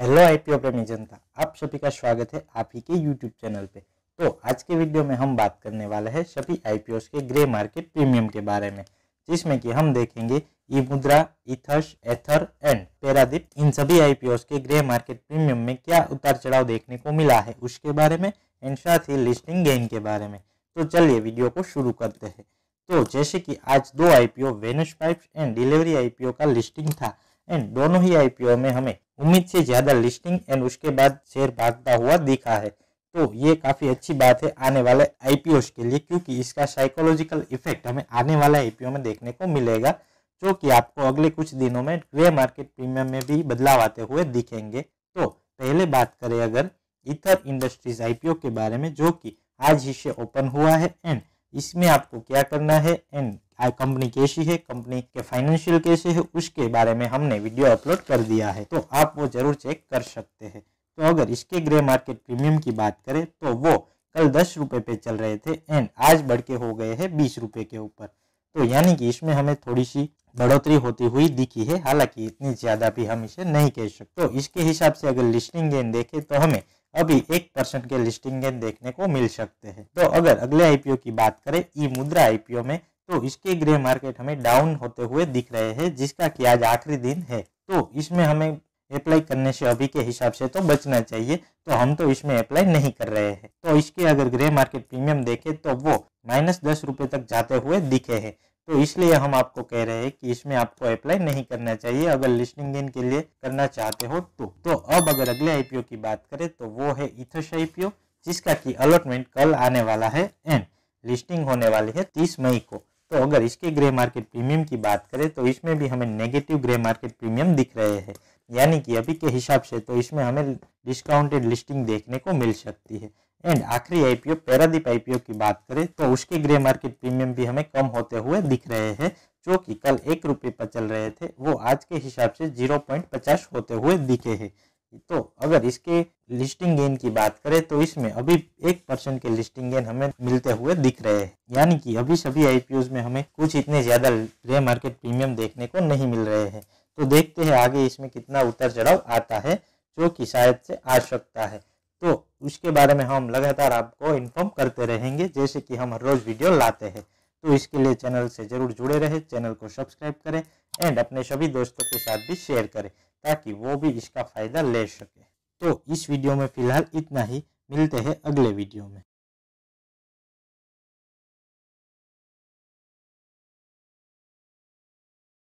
hello IPO प्रेमी जनता आप सभी का स्वागत है आप ही के यूट्यूब चैनल पे तो आज के वीडियो में हम बात करने वाले हैं सभी आईपीओस के ग्रे मार्केट प्रीमियम के बारे में जिसमें कि हम देखेंगे ई मुद्रा इथर्स एथर एंड पेरादीप इन सभी आईपीओस के ग्रे मार्केट प्रीमियम में क्या उतार चढ़ाव देखने को मिला है उसके बारे में एंड साथ ही लिस्टिंग गेन के बारे में तो चलिए वीडियो को शुरू करते हैं तो जैसे कि आज दो IPO Venus Pipes and Delhivery IPO का लिस्टिंग था एंड दोनों ही आईपीओ में हमें उम्मीद से ज़्यादा लिस्टिंग एंड उसके बाद शेयर भागता हुआ दिखा है तो ये काफ़ी अच्छी बात है आने वाले आईपीओ के लिए क्योंकि इसका साइकोलॉजिकल इफेक्ट हमें आने वाले आई में देखने को मिलेगा जो कि आपको अगले कुछ दिनों में ग्रे मार्केट प्रीमियम में भी बदलाव आते हुए दिखेंगे तो पहले बात करें अगर इतर इंडस्ट्रीज आईपीओ के बारे में जो कि आज ही से ओपन हुआ है एंड इसमें आपको क्या करना है एंड कंपनी कैसी है कंपनी के फाइनेंशियल कैसे है उसके बारे में हमने वीडियो अपलोड कर दिया है तो आप वो जरूर चेक कर सकते हैं तो अगर इसके ग्रे मार्केट प्रीमियम की बात करें तो वो कल दस रुपये पे चल रहे थे एंड आज बढ़ के हो गए हैं बीस रुपये के ऊपर तो यानी कि इसमें हमें थोड़ी सी बढ़ोतरी होती हुई दिखी है हालांकि इतनी ज़्यादा भी हम इसे नहीं कह सकते तो इसके हिसाब से अगर लिस्टिंग गेंद देखें तो हमें अभी एक परसेंट के लिस्टिंग गेंद देखने को मिल सकते हैं तो अगर अगले आईपीओ की बात करें ई मुद्रा आईपीओ में तो इसके ग्रे मार्केट हमें डाउन होते हुए दिख रहे हैं जिसका कि आज आखिरी दिन है तो इसमें हमें अप्लाई करने से अभी के हिसाब से तो बचना चाहिए तो हम तो इसमें अप्लाई नहीं कर रहे हैं तो इसके अगर ग्रे मार्केट प्रीमियम देखे तो वो माइनस दस रुपए तक जाते हुए दिखे हैं तो इसलिए हम आपको कह रहे हैं कि इसमें आपको अप्लाई नहीं करना चाहिए अगर लिस्टिंग गेन के लिए करना चाहते हो तो तो अब अगर अगले आईपीओ की बात करें तो वो है इथस आईपीओ जिसका की अलॉटमेंट कल आने वाला है एंड लिस्टिंग होने वाली है तीस मई को तो अगर इसके ग्रे मार्केट प्रीमियम की बात करें तो इसमें भी हमें नेगेटिव ग्रे मार्केट प्रीमियम दिख रहे हैं यानी कि अभी के हिसाब से तो इसमें हमें डिस्काउंटेड लिस्टिंग देखने को मिल सकती है एंड आखिरी आईपीओ पैरादीप आईपीओ की बात करें तो उसके ग्रे मार्केट प्रीमियम भी हमें कम होते हुए दिख रहे हैं जो कि कल एक रुपये पर चल रहे थे वो आज के हिसाब से जीरो पॉइंट पचास होते हुए दिखे हैं तो अगर इसके लिस्टिंग गेन की बात करें तो इसमें अभी एक परसेंट के लिस्टिंग गेन हमें मिलते हुए दिख रहे हैं यानी कि अभी सभी आईपीओज में हमें कुछ इतने ज़्यादा ग्रे मार्केट प्रीमियम देखने को नहीं मिल रहे हैं तो देखते हैं आगे इसमें कितना उतर चढ़ाव आता है जो कि शायद से आ सकता है तो उसके बारे में हम लगातार आपको इन्फॉर्म करते रहेंगे जैसे कि हम हर रोज़ वीडियो लाते हैं तो इसके लिए चैनल से ज़रूर जुड़े रहे चैनल को सब्सक्राइब करें एंड अपने सभी दोस्तों के साथ भी शेयर करें ताकि वो भी इसका फ़ायदा ले सके तो इस वीडियो में फ़िलहाल इतना ही मिलते हैं अगले वीडियो में